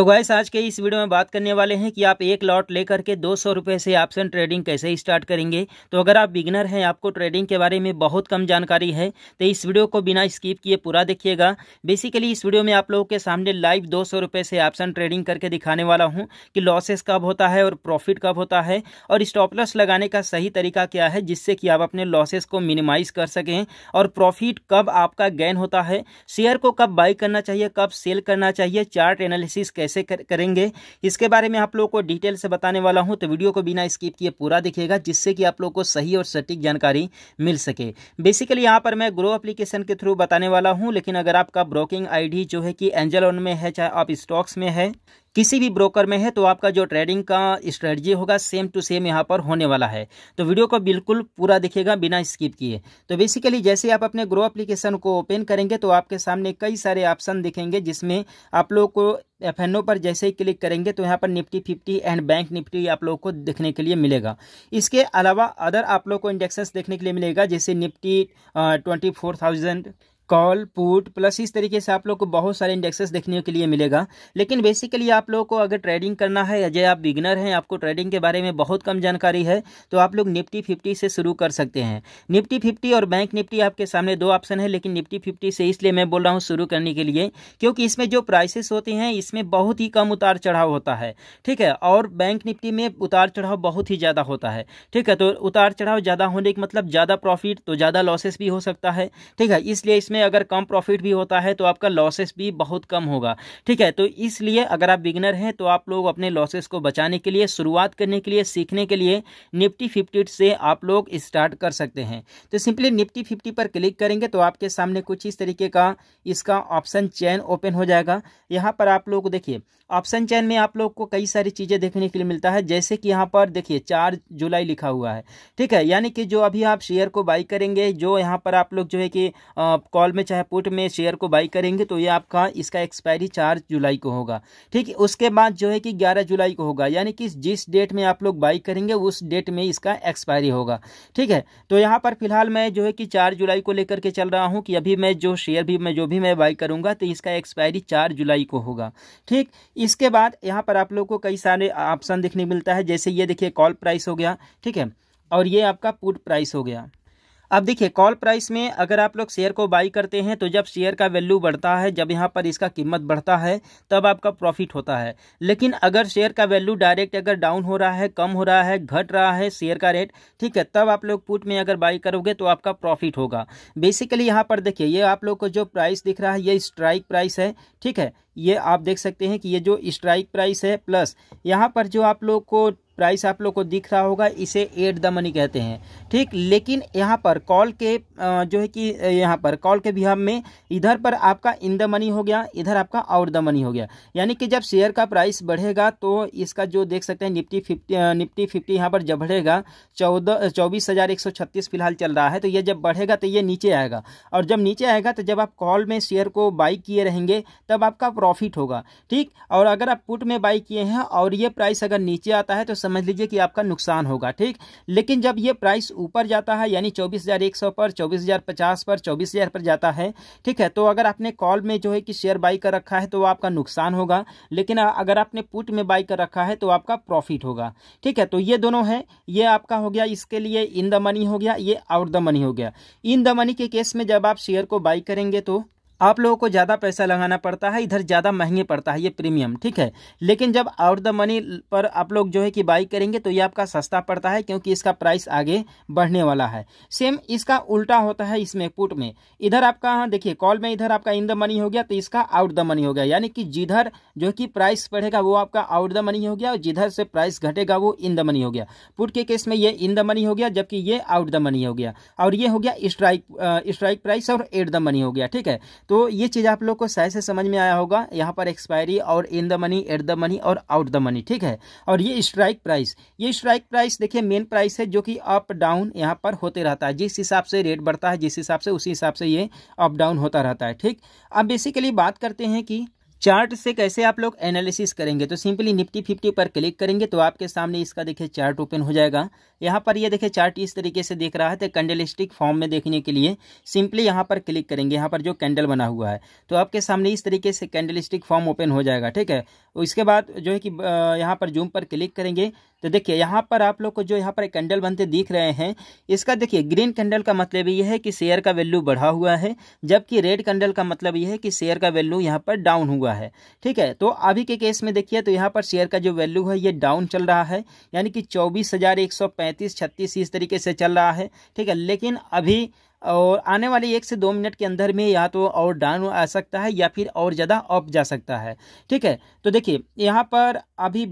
तो गैस आज के इस वीडियो में बात करने वाले हैं कि आप एक लॉट लेकर के दो सौ रुपये से ऑप्शन ट्रेडिंग कैसे स्टार्ट करेंगे तो अगर आप बिगनर हैं आपको ट्रेडिंग के बारे में बहुत कम जानकारी है तो इस वीडियो को बिना स्किप किए पूरा देखिएगा बेसिकली इस वीडियो में आप लोगों के सामने लाइव दो सौ रुपये से ऑप्शन ट्रेडिंग करके दिखाने वाला हूँ कि लॉसेस कब होता है और प्रॉफिट कब होता है और स्टॉपलस लगाने का सही तरीका क्या है जिससे कि आप अपने लॉसेस को मिनिमाइज़ कर सकें और प्रॉफिट कब आपका गेन होता है शेयर को कब बाई करना चाहिए कब सेल करना चाहिए चार्ट एनालिसिस कैसे कैसे कर, करेंगे इसके बारे में आप लोगों को डिटेल से बताने वाला हूँ तो वीडियो को बिना स्किप किए पूरा दिखेगा जिससे कि आप लोग को सही और सटीक जानकारी मिल सके बेसिकली यहाँ पर मैं ग्रो एप्लीकेशन के थ्रू बताने वाला हूँ लेकिन अगर आपका ब्रोकिंग आई जो है कि एंजल ऑन में है चाहे आप स्टॉक्स में है किसी भी ब्रोकर में है तो आपका जो ट्रेडिंग का स्ट्रेटजी होगा सेम टू सेम यहाँ पर होने वाला है तो वीडियो को बिल्कुल पूरा दिखेगा बिना स्किप किए तो बेसिकली जैसे आप अपने ग्रो एप्लीकेशन को ओपन करेंगे तो आपके सामने कई सारे ऑप्शन दिखेंगे जिसमें आप लोग को एफ एन ओ पर जैसे ही क्लिक करेंगे तो यहाँ पर Nifty fifty and bank Nifty आप लोग को देखने के लिए मिलेगा इसके अलावा अदर आप लोग को इंडेक्सेस देखने के लिए मिलेगा जैसे Nifty twenty four thousand call put plus इस तरीके से आप लोग को बहुत सारे इंडेक्सेस देखने के लिए मिलेगा लेकिन बेसिकली आप लोगों को अगर ट्रेडिंग करना है या आप बिगनर हैं आपको ट्रेडिंग के बारे में बहुत कम जानकारी है तो आप लोग निफ्टी फिफ्टी से शुरू कर सकते हैं निफ्टी फिफ्टी और बैंक निफ्टी आपके सामने दो ऑप्शन है लेकिन निफ्टी फिफ्टी से इसलिए मैं बोल रहा हूँ शुरू करने के लिए क्योंकि इसमें जो प्राइसेस होते हैं इसमें बहुत ही कम उतार चढ़ाव होता है ठीक है और बैंक निफ्टी में उतार चढ़ाव बहुत ही ज़्यादा होता है ठीक है तो उतार चढ़ाव ज़्यादा होने का मतलब ज़्यादा प्रॉफिट तो ज़्यादा लॉसेस भी हो सकता है ठीक है इसलिए इसमें में अगर कम प्रॉफिट भी होता है तो आपका लॉसेस भी बहुत कम होगा ठीक है तो इसलिए अगर आप बिगनर हैं तो आप लोग अपने लॉसेस को बचाने के लिए शुरुआत करने के लिए सीखने के लिए निफ्टी फिफ्टी से आप लोग स्टार्ट कर सकते हैं तो सिंपली निफ्टी फिफ्टी पर क्लिक करेंगे तो आपके सामने कुछ इस तरीके का इसका ऑप्शन चैन ओपन हो जाएगा यहाँ पर आप लोग देखिए ऑप्शन चैन में आप लोग को कई सारी चीज़ें देखने के लिए मिलता है जैसे कि यहाँ पर देखिए चार जुलाई लिखा हुआ है ठीक है यानी कि जो अभी आप शेयर को बाई करेंगे जो यहाँ पर आप लोग जो है कि कॉल में चाहे पुट में शेयर को बाई करेंगे तो ये आपका इसका एक्सपायरी चार जुलाई को होगा ठीक है उसके बाद जो है कि ग्यारह जुलाई को होगा यानी कि जिस डेट में आप लोग बाई करेंगे उस डेट में इसका एक्सपायरी होगा ठीक है तो यहाँ पर फिलहाल मैं जो है कि चार जुलाई को लेकर के चल रहा हूँ कि अभी मैं जो शेयर भी मैं जो भी मैं बाई करूँगा तो इसका एक्सपायरी चार जुलाई को होगा ठीक इसके बाद यहाँ पर आप लोग को कई सारे ऑप्शन देखने मिलता है जैसे ये देखिए कॉल प्राइस हो गया ठीक है और ये आपका पुट प्राइस हो गया अब देखिए कॉल प्राइस में अगर आप लोग शेयर को बाई करते हैं तो जब शेयर का वैल्यू बढ़ता है जब यहाँ पर इसका कीमत बढ़ता है तब आपका प्रॉफिट होता है लेकिन अगर शेयर का वैल्यू डायरेक्ट अगर डाउन हो रहा है कम हो रहा है घट रहा है शेयर का रेट ठीक है तब आप लोग पुट में अगर बाई करोगे तो आपका प्रॉफिट होगा बेसिकली यहाँ पर देखिए ये आप लोग को जो प्राइस दिख रहा है ये स्ट्राइक प्राइस है ठीक है ये आप देख सकते हैं कि ये जो स्ट्राइक प्राइस है प्लस यहाँ पर जो आप लोग को प्राइस आप लोग को दिख रहा होगा इसे एट द मनी कहते हैं ठीक लेकिन यहाँ पर कॉल के जो है कि यहाँ पर कॉल के बिहार में इधर पर आपका इन द मनी हो गया इधर आपका आउट द मनी हो गया यानी कि जब शेयर का प्राइस बढ़ेगा तो इसका जो देख सकते हैं निफ्टी फिफ्टी निफ्टी फिफ्टी यहाँ पर जब बढ़ेगा चौदह चौबीस हज़ार एक सौ छत्तीस फिलहाल चल रहा है तो ये जब बढ़ेगा तो ये नीचे आएगा और जब नीचे आएगा तो जब आप कॉल में शेयर को बाई किए रहेंगे तब आपका प्रॉफिट होगा ठीक और अगर आप पुट में बाई किए हैं और ये प्राइस अगर नीचे आता है तो समझ लीजिए कि आपका नुकसान होगा ठीक लेकिन जब ये प्राइस ऊपर जाता है यानी चौबीस पर चौबीस पर चौबीस पर जाता है ठीक है तो अगर आपने कॉल में जो है कि शेयर बाई कर रखा है तो आपका नुकसान होगा लेकिन अगर आपने पुट में बाई कर रखा है तो आपका प्रॉफिट होगा ठीक है तो ये दोनों है ये आपका हो गया इसके लिए इन द मनी हो गया ये आउट द मनी हो गया इन द मनी के केस में जब आप शेयर को बाई करेंगे तो आप लोगों को ज़्यादा पैसा लगाना पड़ता है इधर ज़्यादा महंगे पड़ता है ये प्रीमियम ठीक है लेकिन जब आउट द मनी पर आप लोग जो है कि बाई करेंगे तो ये आपका सस्ता पड़ता है क्योंकि इसका प्राइस आगे बढ़ने वाला है सेम इसका उल्टा होता है इसमें पुट में इधर आपका हाँ देखिए कॉल में इधर आपका इन द मनी हो गया तो इसका आउट द मनी हो गया यानी कि जिधर जो कि प्राइस बढ़ेगा वो आपका आउट द मनी हो गया और जिधर से प्राइस घटेगा वो इन द मनी हो गया पुट के केस में ये इन द मनी हो गया जबकि ये आउट द मनी हो गया और ये हो गया स्ट्राइक स्ट्राइक प्राइस और एट द मनी हो गया ठीक है तो ये चीज़ आप लोग को सही से समझ में आया होगा यहाँ पर एक्सपायरी और in the money at the money और आउट द मनी ठीक है और ये स्ट्राइक प्राइस ये स्ट्राइक प्राइस देखिए मेन प्राइस है जो कि अप डाउन यहाँ पर होते रहता है जिस हिसाब से रेट बढ़ता है जिस हिसाब से उसी हिसाब से ये अप डाउन होता रहता है ठीक अब बेसिकली बात करते हैं कि चार्ट से कैसे आप लोग एनालिसिस करेंगे तो सिंपली निफ्टी फिफ्टी पर क्लिक करेंगे तो आपके सामने इसका देखिए चार्ट ओपन हो जाएगा यहाँ पर ये यह देखिए चार्ट इस तरीके से देख रहा है तो कैंडलिस्टिक फॉर्म में देखने के लिए सिंपली यहाँ पर क्लिक करेंगे यहाँ पर जो कैंडल बना हुआ है तो आपके सामने इस तरीके से कैंडलिस्टिक फॉर्म ओपन हो जाएगा ठीक है उसके बाद जो है कि यहाँ पर जूम पर क्लिक करेंगे तो देखिए यहाँ पर आप लोग को जो यहाँ पर कैंडल बनते दिख रहे हैं इसका देखिए ग्रीन कैंडल का मतलब यह है कि शेयर का वैल्यू बढ़ा हुआ है जबकि रेड कैंडल का मतलब यह है कि शेयर का वैल्यू यहाँ पर डाउन हुआ है ठीक है तो अभी के केस में देखिए तो यहाँ पर शेयर का जो वैल्यू है ये डाउन चल रहा है यानी कि चौबीस हजार एक सौ पैंतीस छत्तीस इस तरीके से चल रहा है ठीक है लेकिन अभी और आने वाले एक से दो मिनट के अंदर में या तो और डाउन आ सकता है या फिर और ज़्यादा अप जा सकता है ठीक है तो देखिए यहाँ पर अभी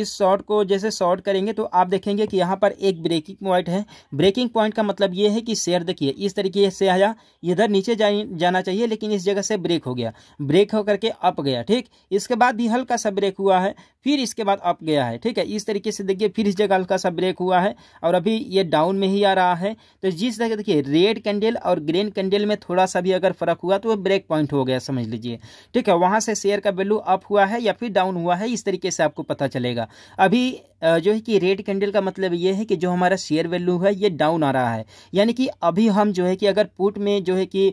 इस शॉर्ट को जैसे शॉर्ट करेंगे तो आप देखेंगे कि यहाँ पर एक ब्रेकिंग पॉइंट है ब्रेकिंग पॉइंट का मतलब ये है कि शेयर देखिए इस तरीके से आया इधर नीचे जा, जाना चाहिए लेकिन इस जगह से ब्रेक हो गया ब्रेक होकर के अप गया ठीक इसके बाद भी हल्का सा ब्रेक हुआ है फिर इसके बाद अप गया है ठीक है इस तरीके से देखिए फिर इस जगह हल्का सा ब्रेक हुआ है और अभी ये डाउन में ही आ रहा है तो जिस तरह देखिए रेट रेड कैंडल और ग्रीन कैंडल में थोड़ा सा भी अगर फर्क हुआ तो वो ब्रेक पॉइंट हो गया समझ लीजिए ठीक है वहाँ से शेयर का वैल्यू अप हुआ है या फिर डाउन हुआ है इस तरीके से आपको पता चलेगा अभी जो है कि रेड कैंडल का मतलब ये है कि जो हमारा शेयर वैल्यू है ये डाउन आ रहा है यानी कि अभी हम जो है कि अगर पुट में जो है कि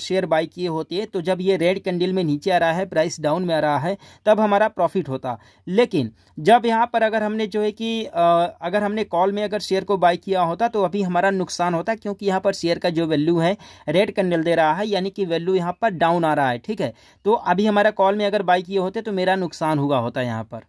शेयर बाई किए होते तो जब ये रेड कैंडल में नीचे आ रहा है प्राइस डाउन में आ रहा है तब हमारा प्रॉफिट होता लेकिन जब यहाँ पर अगर हमने जो है कि अगर हमने कॉल में अगर शेयर को बाई किया होता तो अभी हमारा नुकसान होता क्योंकि यहाँ पर शेयर का जो वैल्यू है रेड कैंडल दे रहा है यानी कि वैल्यू यहाँ पर डाउन आ रहा है ठीक है तो अभी हमारा कॉल में अगर बाई किए होते तो मेरा नुकसान हुआ होता यहाँ पर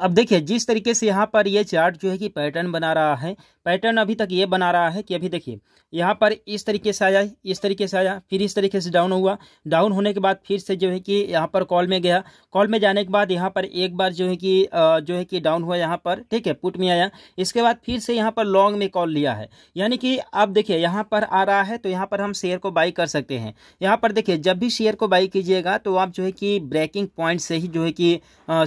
अब देखिए जिस तरीके से यहाँ पर ये चार्ट जो है कि पैटर्न बना रहा है पैटर्न अभी तक ये बना रहा है कि अभी देखिए यहाँ पर इस तरीके से आया इस तरीके से आया फिर इस तरीके से डाउन हुआ डाउन होने के बाद फिर से जो है कि यहाँ पर कॉल में गया कॉल में जाने के बाद यहाँ पर एक बार जो है कि जो है कि डाउन हुआ यहाँ पर ठीक है पुट में आया इसके बाद फिर से यहाँ पर लॉन्ग में कॉल लिया है यानी कि अब देखिए यहाँ पर आ रहा है तो यहाँ पर हम शेयर को बाई कर सकते हैं यहाँ पर देखिए जब भी शेयर को बाई कीजिएगा तो आप जो है कि ब्रेकिंग पॉइंट से ही जो है कि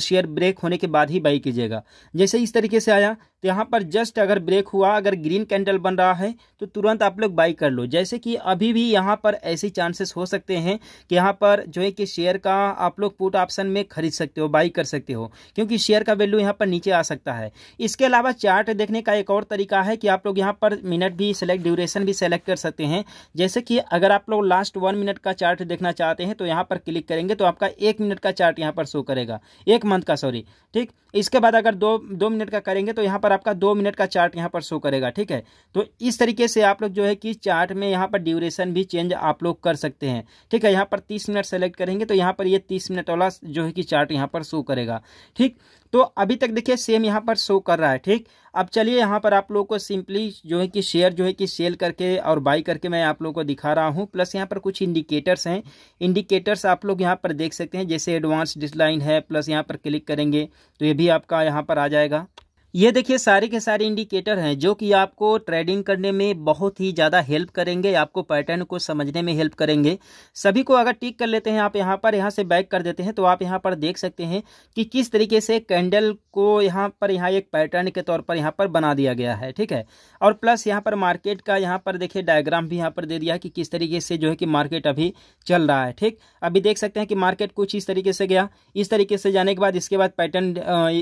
शेयर ब्रेक होने के बाद ही बाई कीजिएगा जैसे इस तरीके से आया तो यहाँ पर जस्ट अगर ब्रेक हुआ अगर ग्रीन कैंडल बन रहा है तो तुरंत आप लोग बाई कर लो जैसे कि अभी भी यहाँ पर ऐसे चांसेस हो सकते हैं कि यहाँ पर जो है कि शेयर का आप लोग पुट ऑप्शन में खरीद सकते हो बाई कर सकते हो क्योंकि शेयर का वैल्यू यहाँ पर नीचे आ सकता है इसके अलावा चार्ट देखने का एक और तरीका है कि आप लोग यहाँ पर मिनट भी सेलेक्ट ड्यूरेशन भी सेलेक्ट कर सकते हैं जैसे कि अगर आप लोग लास्ट वन मिनट का चार्ट देखना चाहते हैं तो यहाँ पर क्लिक करेंगे तो आपका एक मिनट का चार्ट यहाँ पर शो करेगा एक मंथ का सॉरी ठीक इसके बाद अगर दो दो मिनट का करेंगे तो यहाँ पर और आपका दो मिनट का चार्ट यहाँ पर शो करेगा ठीक है तो इस तरीके से आप लोग जो है कि चार्ट में यहाँ पर ड्यूरेशन भी चेंज आप लोग कर सकते हैं ठीक है यहाँ पर तीस मिनट सेलेक्ट करेंगे तो यहाँ पर ये तीस मिनट वाला जो है कि चार्ट यहाँ पर शो करेगा ठीक तो अभी तक देखिए सेम यहाँ पर शो कर रहा है ठीक अब चलिए यहाँ पर आप लोगों को सिंपली जो है कि शेयर जो है कि सेल करके और बाई करके मैं आप लोगों को दिखा रहा हूँ प्लस यहाँ पर कुछ इंडिकेटर्स हैं इंडिकेटर्स आप लोग यहाँ पर देख सकते हैं जैसे एडवांस डिसलाइन है प्लस यहाँ पर क्लिक करेंगे तो ये भी आपका यहाँ पर आ जाएगा ये देखिए सारे के सारे इंडिकेटर हैं जो कि आपको ट्रेडिंग करने में बहुत ही ज़्यादा हेल्प करेंगे आपको पैटर्न को समझने में हेल्प करेंगे सभी को अगर टिक कर लेते हैं आप यहाँ पर यहाँ से बैक कर देते हैं तो आप यहाँ पर देख सकते हैं कि किस तरीके से कैंडल को यहाँ पर यहाँ एक पैटर्न के तौर पर यहाँ पर बना दिया गया है ठीक है और प्लस यहाँ पर मार्केट का यहाँ पर देखिए डायग्राम भी यहाँ पर दे दिया कि किस तरीके से जो है कि मार्केट अभी चल रहा है ठीक अभी देख सकते हैं कि मार्केट कुछ इस तरीके से गया इस तरीके से जाने के बाद इसके बाद पैटर्न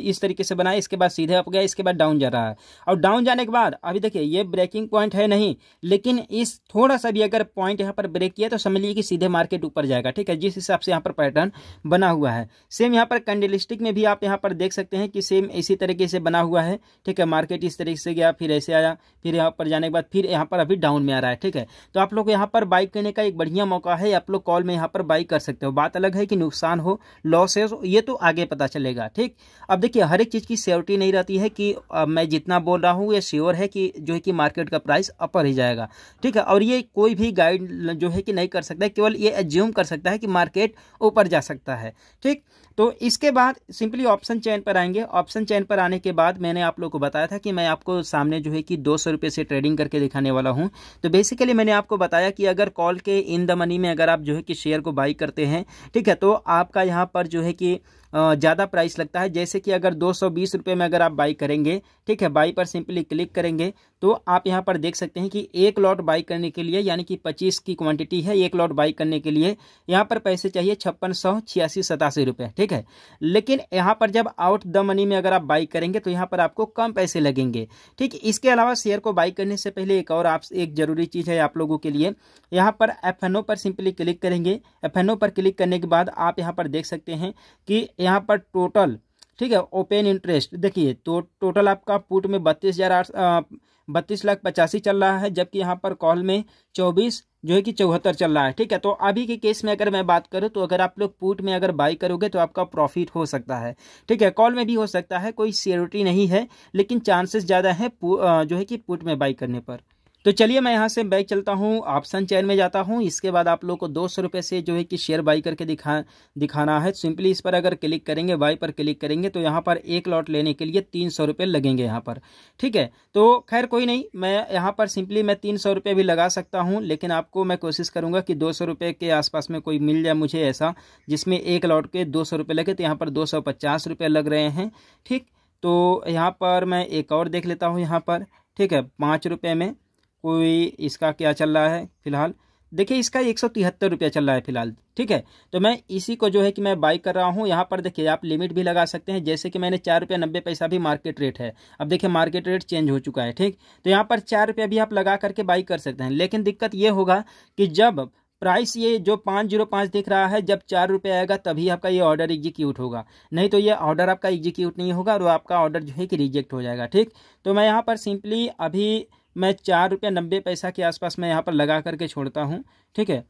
इस तरीके से बनाया इसके बाद सीधे आप गया गया इसके बाद डाउन जा रहा है और डाउन जाने के बाद अभी देखिए ये ब्रेकिंग पॉइंट है नहीं लेकिन इस थोड़ा सा भी अगर पॉइंट यहाँ पर ब्रेक किया तो समझ लीजिए कि सीधे मार्केट ऊपर जाएगा ठीक है जिस हिसाब से यहाँ पर पैटर्न बना हुआ है सेम यहाँ पर कैंडलिस्टिक में भी आप यहाँ पर देख सकते हैं कि सेम इसी तरीके से बना हुआ है ठीक है मार्केट इस तरीके से गया फिर ऐसे आया फिर यहाँ पर जाने के बाद फिर यहाँ पर अभी डाउन में आ रहा है ठीक है तो आप लोग यहाँ पर बाइक करने का एक बढ़िया मौका है आप लोग कॉल में यहाँ पर बाइक कर सकते हो बात अलग है कि नुकसान हो लॉस है ये तो आगे पता चलेगा ठीक अब देखिए हर एक चीज़ की सेफ्टी नहीं रहती है है कि मैं जितना बोल रहा हूँ ये श्योर है कि जो है कि मार्केट का प्राइस अपर ही जाएगा ठीक है और ये कोई भी गाइड जो है कि नहीं कर सकता केवल ये एज्यूम कर सकता है कि मार्केट ऊपर जा सकता है ठीक तो इसके बाद सिंपली ऑप्शन चैन पर आएंगे ऑप्शन चैन पर आने के बाद मैंने आप लोग को बताया था कि मैं आपको सामने जो है कि दो सौ से ट्रेडिंग करके दिखाने वाला हूँ तो बेसिकली मैंने आपको बताया कि अगर कॉल के इन द मनी में अगर आप जो है कि शेयर को बाई करते हैं ठीक है तो आपका यहाँ पर जो है कि ज़्यादा प्राइस लगता है जैसे कि अगर दो सौ में अगर आप बाई करेंगे ठीक है बाई पर सिंपली क्लिक करेंगे तो आप यहाँ पर देख सकते हैं कि एक लॉट बाई करने के लिए यानी कि पच्चीस की क्वांटिटी है एक लॉट बाई करने के लिए यहाँ पर पैसे चाहिए छप्पन सौ छियासी सतासी रुपये ठीक है लेकिन यहाँ पर जब आउट द मनी में अगर आप बाई करेंगे तो यहाँ पर आपको कम पैसे लगेंगे ठीक इसके अलावा शेयर को बाई करने से पहले एक और आप एक ज़रूरी चीज़ है आप लोगों के लिए यहाँ पर एफ पर सिंपली क्लिक करेंगे एफ पर क्लिक करने के बाद आप यहाँ पर देख सकते हैं कि यहाँ पर टोटल ठीक है ओपन इंटरेस्ट देखिए तो टोटल आपका पुट में बत्तीस हज़ार आठ बत्तीस लाख पचासी चल रहा है जबकि यहाँ पर कॉल में चौबीस जो है कि चौहत्तर चल रहा है ठीक है तो अभी के केस में अगर मैं बात करूँ तो अगर आप लोग पुट में अगर बाई करोगे तो आपका प्रॉफिट हो सकता है ठीक है कॉल में भी हो सकता है कोई सियोरिटी नहीं है लेकिन चांसेस ज़्यादा है जो है कि पुट में बाई करने पर तो चलिए मैं यहाँ से बैक चलता हूँ ऑप्शन चैन में जाता हूँ इसके बाद आप लोग को दो सौ रुपये से जो है कि शेयर बाई करके दिखा दिखाना है सिंपली इस पर अगर क्लिक करेंगे बाई पर क्लिक करेंगे तो यहाँ पर एक लॉट लेने के लिए तीन सौ रुपये लगेंगे यहाँ पर ठीक है तो खैर कोई नहीं मैं यहाँ पर सिंपली मैं तीन सौ रुपये भी लगा सकता हूँ लेकिन आपको मैं कोशिश करूँगा कि दो सौ रुपये के आसपास में कोई मिल जाए मुझे ऐसा जिसमें एक लॉट के दो सौ रुपये लगे तो यहाँ पर दो सौ पचास रुपये लग रहे हैं ठीक तो यहाँ पर मैं एक और देख लेता हूँ यहाँ पर ठीक है पाँच रुपये में कोई इसका क्या चल रहा है फिलहाल देखिए इसका एक सौ तिहत्तर रुपया चल रहा है फिलहाल ठीक है तो मैं इसी को जो है कि मैं बाई कर रहा हूँ यहाँ पर देखिए आप लिमिट भी लगा सकते हैं जैसे कि मैंने चार रुपया नब्बे पैसा भी मार्केट रेट है अब देखिए मार्केट रेट चेंज हो चुका है ठीक तो यहाँ पर चार रुपया भी आप लगा करके बाई कर सकते हैं लेकिन दिक्कत ये होगा कि जब प्राइस ये जो पाँच जीरो पाँच दिख रहा है जब चार रुपये आएगा तभी आपका ये ऑर्डर एग्जीक्यूट होगा नहीं तो ये ऑर्डर आपका एग्जीक्यूट नहीं होगा और आपका ऑर्डर जो है कि रिजेक्ट हो जाएगा ठीक तो मैं यहाँ पर सिंपली अभी मैं चार रुपये नब्बे पैसा के आसपास मैं यहाँ पर लगा करके छोड़ता हूँ ठीक है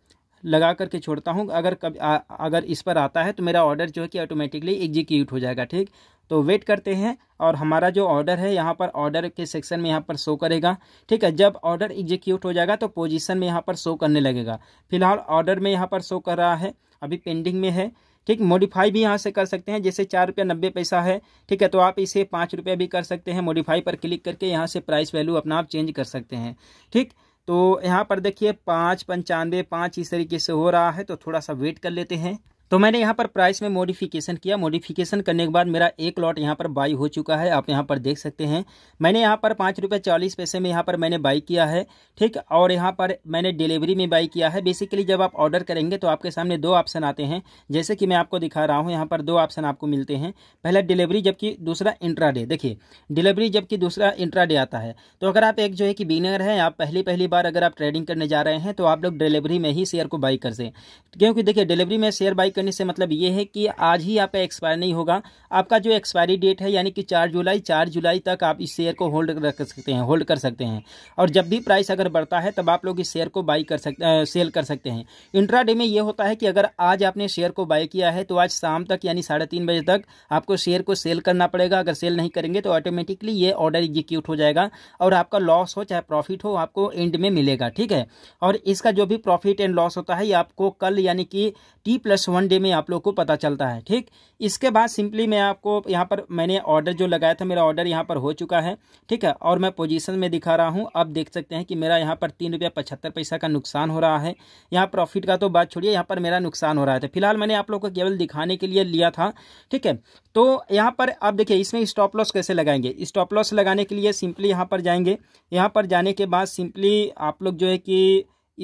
लगा करके छोड़ता हूँ अगर कब आ, अगर इस पर आता है तो मेरा ऑर्डर जो है कि ऑटोमेटिकली एग्जीक्यूट हो जाएगा ठीक तो वेट करते हैं और हमारा जो ऑर्डर है यहाँ पर ऑर्डर के सेक्शन में यहाँ पर शो करेगा ठीक है जब ऑर्डर एग्जीक्यूट हो जाएगा तो पोजीशन में यहाँ पर शो करने लगेगा फिलहाल ऑर्डर में यहाँ पर शो कर रहा है अभी पेंडिंग में है ठीक मॉडिफाई भी यहाँ से कर सकते हैं जैसे चार रुपया नब्बे पैसा है ठीक है तो आप इसे पाँच रुपया भी कर सकते हैं मॉडिफाई पर क्लिक करके यहाँ से प्राइस वैल्यू अपना आप चेंज कर सकते हैं ठीक तो यहाँ पर देखिए पाँच पंचानवे पाँच इस तरीके से हो रहा है तो थोड़ा सा वेट कर लेते हैं तो मैंने यहाँ पर प्राइस में मॉडिफिकेशन किया मॉडिफिकेशन करने के बाद मेरा एक लॉट यहाँ पर बाई हो चुका है आप यहाँ पर देख सकते हैं मैंने यहाँ पर पाँच रुपये चालीस पैसे में यहाँ पर मैंने बाई किया है ठीक और यहाँ पर मैंने डिलीवरी में बाई किया है बेसिकली जब आप ऑर्डर करेंगे तो आपके सामने दो ऑप्शन आते हैं जैसे कि मैं आपको दिखा रहा हूँ यहाँ पर दो ऑप्शन आपको मिलते हैं पहला डिलीवरी जबकि दूसरा इंट्रा डे देखिए डिलीवरी जबकि दूसरा इंट्रा डे आता है तो अगर आप एक जो है कि बिगनर हैं आप पहली पहली बार अगर आप ट्रेडिंग करने जा रहे हैं तो आप लोग डिलीवरी में ही शेयर को बाई कर दें क्योंकि देखिए डिलीवरी में शेयर बाई करने से मतलब ये है कि आज ही आपका एक्सपायर नहीं होगा आपका जो एक्सपायरी डेट है यानी कि चार जुलाई चार जुलाई तक आप इस शेयर को होल्ड रख सकते हैं होल्ड कर सकते हैं और जब भी प्राइस अगर बढ़ता है तब आप लोग इस शेयर को बाई कर सकते सेल कर सकते हैं इंट्रा में ये होता है कि अगर आज आपने शेयर को बाई किया है तो आज शाम तक यानी साढ़े तीन बजे तक आपको शेयर को सेल करना पड़ेगा अगर सेल नहीं करेंगे तो ऑटोमेटिकली ये ऑर्डर एग्जीक्यूट हो जाएगा और आपका लॉस हो चाहे प्रॉफिट हो आपको एंड में मिलेगा ठीक है और इसका जो भी प्रॉफिट एंड लॉस होता है ये आपको कल यानी कि टी प्लस वन डे में आप लोग को पता चलता है ठीक इसके बाद सिंपली मैं आपको यहाँ पर मैंने ऑर्डर जो लगाया था मेरा ऑर्डर यहाँ पर हो चुका है ठीक है और मैं पोजीशन में दिखा रहा हूँ आप देख सकते हैं कि मेरा यहाँ पर तीन रुपया पचहत्तर पैसा का नुकसान हो रहा है यहाँ प्रॉफिट का तो बात छोड़िए यहाँ पर मेरा नुकसान हो रहा था तो फिलहाल मैंने आप लोग को केवल दिखाने के लिए लिया था ठीक है तो यहाँ पर आप देखिए इसमें स्टॉप लॉस कैसे लगाएंगे स्टॉप लॉस लगाने के लिए सिंपली यहाँ पर जाएंगे यहाँ पर जाने के बाद सिंपली आप लोग जो है कि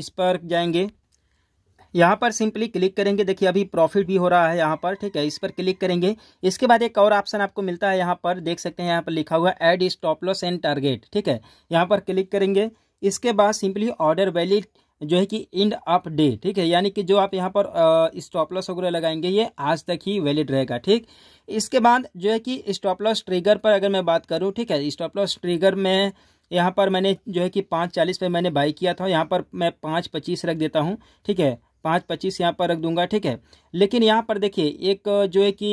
इस पर जाएंगे यहाँ पर सिंपली क्लिक करेंगे देखिए अभी प्रॉफिट भी हो रहा है यहाँ पर ठीक है इस पर क्लिक करेंगे इसके बाद एक और ऑप्शन आपको मिलता है यहाँ पर देख सकते हैं यहाँ पर लिखा हुआ add stop loss and target ठीक है यहाँ पर क्लिक करेंगे इसके बाद सिंपली ऑर्डर वैलिड जो है कि इंड ऑफ डे ठीक है यानी कि जो आप यहाँ पर स्टॉप लॉस वगैरह लगाएंगे ये आज तक ही वैलिड रहेगा ठीक इसके बाद जो है कि स्टॉप लॉस ट्रिगर पर अगर मैं बात करूँ ठीक है स्टॉप लॉस ट्रिगर में यहाँ पर मैंने जो है कि पाँच चालीस पर मैंने बाई किया था यहाँ पर मैं पाँच पच्चीस रख देता हूँ ठीक है पाँच पच्चीस यहाँ पर रख दूंगा ठीक है लेकिन यहाँ पर देखिए एक जो है कि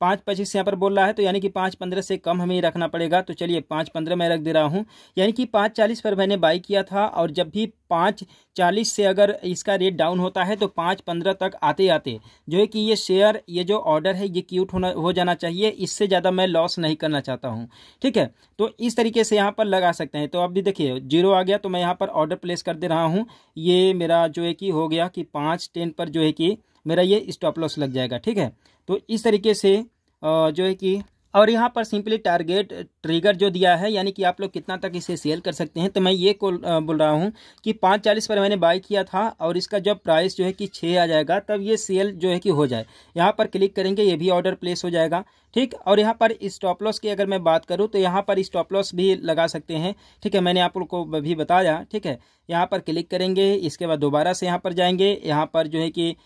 पाँच पच्चीस यहाँ पर बोल रहा है तो यानी कि पाँच पंद्रह से कम हमें रखना पड़ेगा तो चलिए पाँच पंद्रह में रख दे रहा हूँ यानी कि पाँच चालीस पर मैंने बाई किया था और जब भी पाँच चालीस से अगर इसका रेट डाउन होता है तो पाँच पंद्रह तक आते आते जो है कि ये शेयर ये जो ऑर्डर है ये क्यूट होना हो जाना चाहिए इससे ज़्यादा मैं लॉस नहीं करना चाहता हूँ ठीक है तो इस तरीके से यहाँ पर लगा सकते हैं तो अब भी देखिए जीरो आ गया तो मैं यहाँ पर ऑर्डर प्लेस कर दे रहा हूँ ये मेरा जो है कि हो गया कि पाँच टेन पर जो है कि मेरा ये स्टॉप लॉस लग जाएगा ठीक है तो इस तरीके से जो है कि और यहाँ पर सिंपली टारगेट ट्रिगर जो दिया है यानी कि आप लोग कितना तक इसे सेल कर सकते हैं तो मैं ये को बोल रहा हूँ कि पाँच चालीस पर मैंने बाय किया था और इसका जब प्राइस जो है कि छः आ जाएगा तब ये सेल जो है कि हो जाए यहाँ पर क्लिक करेंगे ये भी ऑर्डर प्लेस हो जाएगा ठीक और यहाँ पर स्टॉप लॉस की अगर मैं बात करूँ तो यहाँ पर स्टॉप लॉस भी लगा सकते हैं ठीक है मैंने आप लोग को भी बताया ठीक है यहाँ पर क्लिक करेंगे इसके बाद दोबारा से यहाँ पर जाएंगे यहाँ पर जो है कि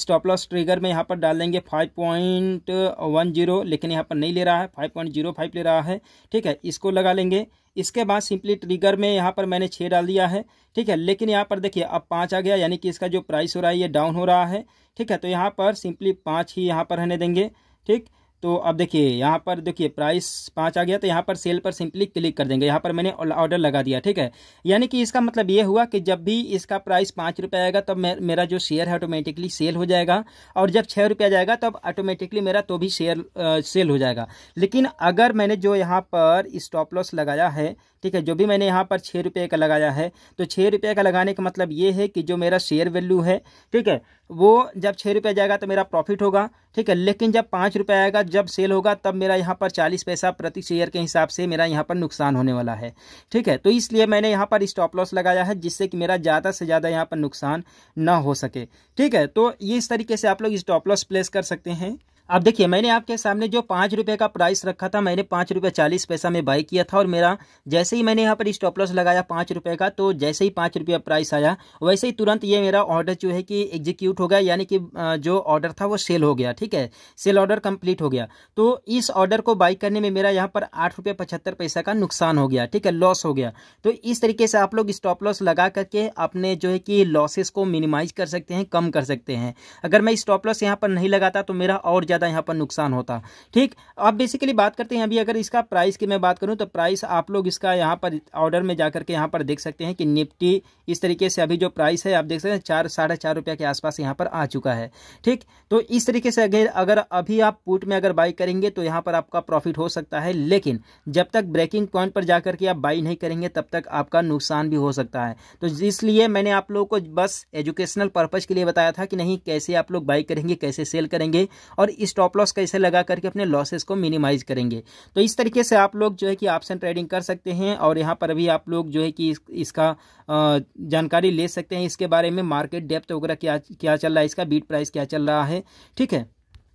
स्टॉप लॉस ट्रिगर में यहाँ पर डाल देंगे फाइव पॉइंट वन जीरो लेकिन यहाँ पर नहीं ले रहा है फाइव पॉइंट जीरो फाइव ले रहा है ठीक है इसको लगा लेंगे इसके बाद सिंपली ट्रिगर में यहाँ पर मैंने छः डाल दिया है ठीक है लेकिन यहाँ पर देखिए अब पाँच आ गया यानी कि इसका जो प्राइस हो रहा है ये डाउन हो रहा है ठीक है तो यहाँ पर सिंपली पाँच ही यहाँ पर रहने देंगे ठीक तो अब देखिए यहाँ पर देखिए प्राइस पाँच आ गया तो यहाँ पर सेल पर सिंपली क्लिक कर देंगे यहाँ पर मैंने ऑर्डर लगा दिया ठीक है यानी कि इसका मतलब ये हुआ कि जब भी इसका प्राइस पाँच रुपये आएगा तब तो मेरा जो शेयर है ऑटोमेटिकली सेल हो जाएगा और जब छः रुपया जाएगा तब तो ऑटोमेटिकली मेरा तो भी शेयर सेल हो जाएगा लेकिन अगर मैंने जो यहाँ पर स्टॉप लॉस लगाया है ठीक है जो भी मैंने यहाँ पर छः रुपये का लगाया है तो छः रुपये का लगाने का मतलब ये है कि जो मेरा शेयर वैल्यू है ठीक है वो जब छः रुपये जाएगा तो मेरा प्रॉफिट होगा ठीक है लेकिन जब पाँच रुपये आएगा जब सेल होगा तब मेरा यहाँ पर चालीस पैसा प्रति शेयर के हिसाब से मेरा यहाँ पर नुकसान होने वाला है ठीक है तो इसलिए मैंने यहाँ पर स्टॉप लॉस लगाया है जिससे कि मेरा ज़्यादा से ज़्यादा यहाँ पर नुकसान ना हो सके ठीक है तो ये इस तरीके से आप लोग स्टॉप लॉस प्लेस कर सकते हैं अब देखिए मैंने आपके सामने जो पाँच रुपये का प्राइस रखा था मैंने पाँच रुपये चालीस पैसा में बाई किया था और मेरा जैसे ही मैंने यहाँ पर स्टॉप लॉस लगाया पाँच रुपये का तो जैसे ही पाँच रुपये प्राइस आया वैसे ही तुरंत ये मेरा ऑर्डर जो है कि एग्जीक्यूट हो गया यानी कि जो ऑर्डर था वो सेल हो गया ठीक है सेल ऑर्डर कम्प्लीट हो गया तो इस ऑर्डर को बाई करने में मेरा यहाँ पर आठ रुपये पचहत्तर पैसा का नुकसान हो गया ठीक है लॉस हो गया तो इस तरीके से आप लोग स्टॉप लॉस लगा करके अपने जो है कि लॉसेस को मिनिमाइज कर सकते हैं कम कर सकते हैं अगर मैं स्टॉप लॉस यहाँ पर नहीं लगाता तो मेरा और ज़्यादा यहाँ पर नुकसान होता ठीक अब बेसिकली बात करते हैं अभी अगर इसका प्राइस की मैं बात करूँ तो प्राइस आप लोग इसका यहाँ पर ऑर्डर में जा करके यहाँ पर देख सकते हैं कि निफ्टी इस तरीके से अभी जो प्राइस है आप देख सकते हैं चार साढ़े चार रुपये के आसपास यहाँ पर आ चुका है ठीक तो इस तरीके से अगर अगर अभी आप पुट में अगर बाई करेंगे तो यहाँ पर आपका प्रॉफिट हो सकता है लेकिन जब तक ब्रेकिंग पॉइंट पर जा करके आप बाई नहीं करेंगे तब तक आपका नुकसान भी हो सकता है तो इसलिए मैंने आप लोगों को बस एजुकेशनल पर्पज़ के लिए बताया था कि नहीं कैसे आप लोग बाई करेंगे कैसे सेल करेंगे और कि स्टॉप लॉस कैसे लगा करके अपने लॉसेस को मिनिमाइज करेंगे तो इस तरीके से आप लोग जो है कि ऑप्शन ट्रेडिंग कर सकते हैं और यहाँ पर भी आप लोग जो है कि इसका जानकारी ले सकते हैं इसके बारे में मार्केट डेप्थ वगैरह क्या क्या चल रहा है इसका बीट प्राइस क्या चल रहा है ठीक है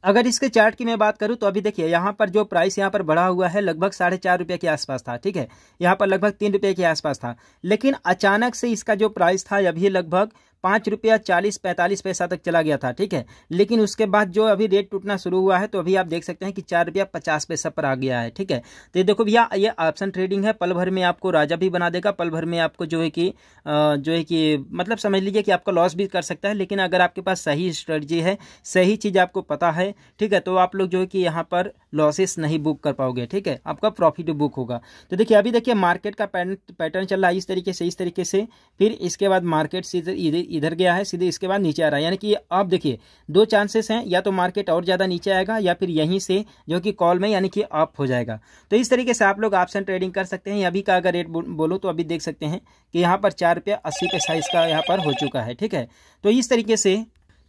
अगर इसके चार्ट की मैं बात करूं तो अभी देखिए यहाँ पर जो प्राइस यहाँ पर बढ़ा हुआ है लगभग साढ़े चार रुपये के आसपास था ठीक है यहाँ पर लगभग तीन रुपये के आसपास था लेकिन अचानक से इसका जो प्राइस था अभी लगभग पाँच रुपया चालीस पैंतालीस पैसा तक चला गया था ठीक है लेकिन उसके बाद जो अभी रेट टूटना शुरू हुआ है तो अभी आप देख सकते हैं कि चार रुपया पचास पैसा पर आ गया है ठीक है तो ये देखो भैया ये ऑप्शन ट्रेडिंग है पल भर में आपको राजा भी बना देगा पल भर में आपको जो है कि जो है कि मतलब समझ लीजिए कि आपका लॉस भी कर सकता है लेकिन अगर आपके पास सही स्ट्रेटजी है सही चीज़ आपको पता है ठीक है तो आप लोग जो है कि यहाँ पर लॉसेस नहीं बुक कर पाओगे ठीक है आपका प्रॉफिट बुक होगा तो देखिए अभी देखिए मार्केट का पैटर्न चल रहा है इस तरीके से इस तरीके से फिर इसके बाद मार्केट से इधर गया है सीधे इसके बाद नीचे आ रहा है यानी कि अब देखिए दो चांसेस हैं या तो मार्केट और ज़्यादा नीचे आएगा या फिर यहीं से जो कि कॉल में यानी कि अप हो जाएगा तो इस तरीके से आप लोग ऑप्शन ट्रेडिंग कर सकते हैं अभी का अगर रेट बोलो तो अभी देख सकते हैं कि यहाँ पर चार रुपया अस्सी पैसा इसका यहाँ पर हो चुका है ठीक है तो इस तरीके से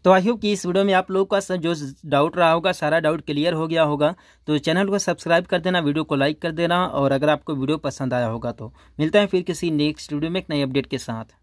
तो आई होप कि इस वीडियो में आप लोगों का जो डाउट रहा होगा सारा डाउट क्लियर हो गया होगा तो चैनल को सब्सक्राइब कर देना वीडियो को लाइक कर देना और अगर आपको वीडियो पसंद आया होगा तो मिलते हैं फिर किसी नेक्स्ट वीडियो में एक नई अपडेट के साथ